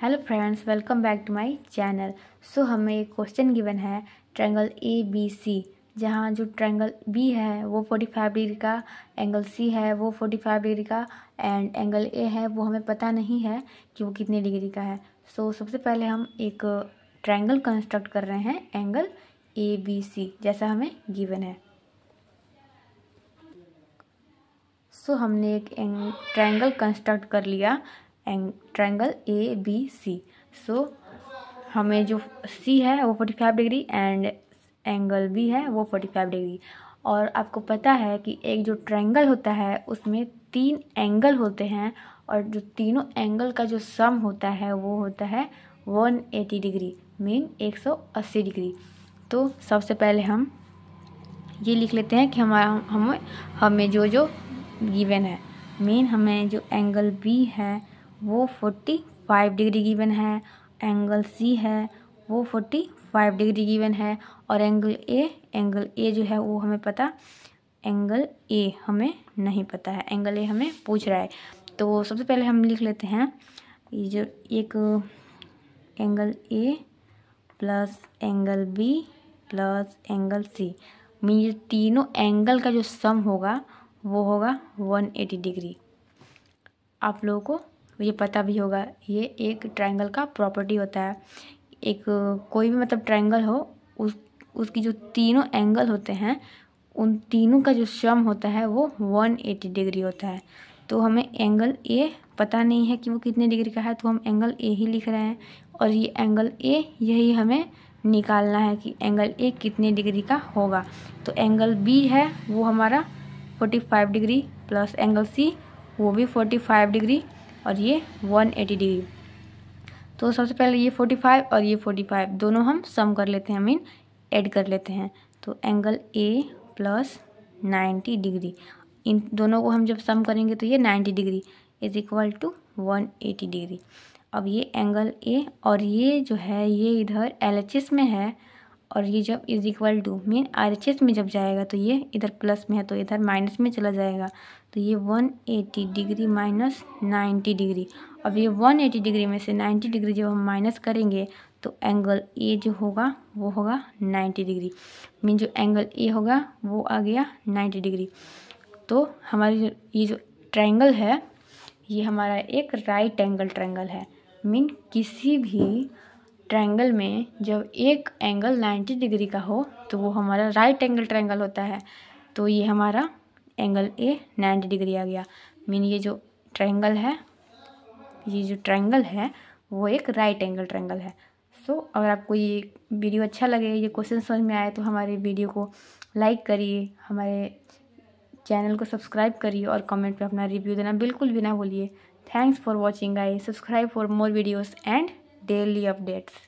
Hello friends welcome back to my channel so हमें एक question given है triangle A B C जहाँ जो ट्रायंगल बी है वो फोर्टी फाइव डिग्री का एंगल सी है वो फोर्टी फाइव डिग्री का एंड एंगल ए है वो हमें पता नहीं है कि वो कितने डिग्री का है सो so, सबसे पहले हम एक ट्रायंगल कंस्ट्रक्ट कर रहे हैं एंगल ए बी सी जैसा हमें गिवन है सो so, हमने एक ट्रायंगल कंस्ट्रक्ट कर लिया एंग ट्रायंगल ए बी सी सो हमें जो सी है वो forty five degree and angle B है वो फोर्टी फाइव डिग्री और आपको पता है कि एक जो ट्रायंगल होता है उसमें तीन एंगल होते हैं और जो तीनों एंगल का जो सम होता है वो होता है वन एटी डिग्री मीन एक सौ अस्सी डिग्री तो सबसे पहले हम ये लिख लेते हैं कि हमारा हम हमें हमें जो जो गिवन है मेन हमें जो एंगल बी है वो फोर्टी फाइव डिग्री गिवन है एंगल सी है वो फोर्टी फाइव डिग्री गिवन है और एंगल ए एंगल ए जो है वो हमें पता एंगल ए हमें नहीं पता है एंगल ए हमें पूछ रहा है तो सबसे पहले हम लिख लेते हैं ये जो एक angle A plus angle B plus angle C mean ये तीनों एंगल का जो सम होगा वो होगा वन एटी डिग्री आप लोगों को मुझे तो पता भी होगा ये एक ट्रायंगल का प्रॉपर्टी होता है एक कोई भी मतलब ट्रायंगल हो उस उसकी जो तीनों एंगल होते हैं उन तीनों का जो सम होता है वो वन एटी डिग्री होता है तो हमें एंगल ए पता नहीं है कि वो कितने डिग्री का है तो हम एंगल ए ही लिख रहे हैं और ये एंगल ए यही हमें निकालना है कि एंगल ए कितने डिग्री का होगा तो एंगल बी है वो हमारा forty five degree plus angle C वो भी फोर्टी फाइव डिग्री और ये 180 डिग्री तो सबसे पहले ये 45 और ये 45 दोनों हम सम कर लेते हैं मीन ऐड कर लेते हैं तो angle A plus ninety degree इन दोनों को हम जब सम करेंगे तो ये ninety degree is equal to one eighty degree अब ये एंगल ए और ये जो है ये इधर एल में है और ये जब is equal to mean R H S में जब जाएगा तो ये इधर प्लस में है तो इधर माइनस में चला जाएगा तो ये one eighty degree minus ninety degree अब ये वन एटी डिग्री में से नाइन्टी डिग्री जब हम माइनस करेंगे तो एंगल ए जो होगा वो होगा नाइन्टी डिग्री मीन जो एंगल ए होगा वो आ गया नाइन्टी डिग्री तो हमारी ये जो ट्रैंगल है ये हमारा एक राइट एंगल ट्रैंगल है मीन किसी भी ट्रायंगल में जब एक एंगल 90 डिग्री का हो तो वो हमारा राइट एंगल ट्रायंगल होता है तो ये हमारा एंगल ए 90 डिग्री आ गया मीन ये जो ट्रायंगल है ये जो ट्रायंगल है वो एक राइट एंगल ट्रायंगल है सो so, अगर आपको ये वीडियो अच्छा लगे ये क्वेश्चन समझ में आए तो हमारे वीडियो को लाइक करिए हमारे चैनल को सब्सक्राइब करिए और कमेंट पर अपना रिव्यू देना बिल्कुल भी ना भूलिए thanks for watching I subscribe for more videos and daily updates.